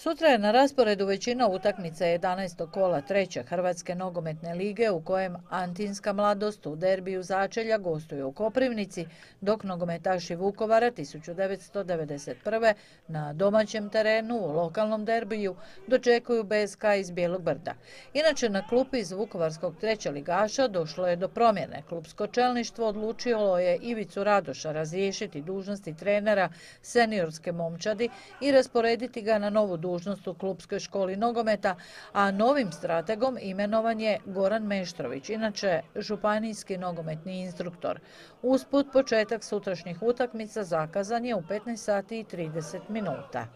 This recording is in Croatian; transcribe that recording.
Sutra je na rasporedu većina utakmice 11. kola treće Hrvatske nogometne lige u kojem Antinska mladost u derbiju začelja gostuje u Koprivnici, dok nogometaši Vukovara 1991. na domaćem terenu u lokalnom derbiju dočekuju BSK iz Bijelog brda. Inače, na klupi iz Vukovarskog treća ligaša došlo je do promjene. Klubsko čelništvo odlučilo je Ivicu Radoša razriješiti dužnosti trenera seniorske momčadi i rasporediti ga na novu dužnost dužnost u klubskoj školi nogometa, a novim strategom imenovan je Goran Meštrović, inače županijski nogometni instruktor. Usput početak sutrašnjih utakmica zakazan je u 15 i 30 minuta.